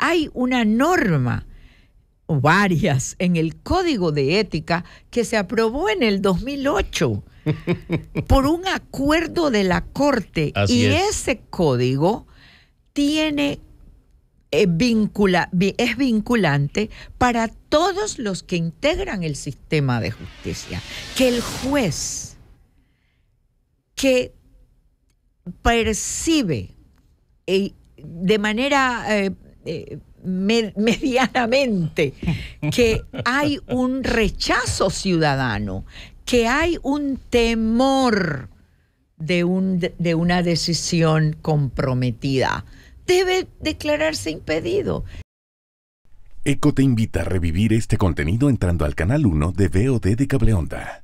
hay una norma o varias en el Código de Ética que se aprobó en el 2008 por un acuerdo de la Corte y ese código tiene eh, vincula, es vinculante para todos los que integran el sistema de justicia. Que el juez que percibe eh, de manera eh, eh, medianamente que hay un rechazo ciudadano, que hay un temor de, de una decisión comprometida. Debe declararse impedido. ECO te invita a revivir este contenido entrando al canal 1 de VOD de Cableonda.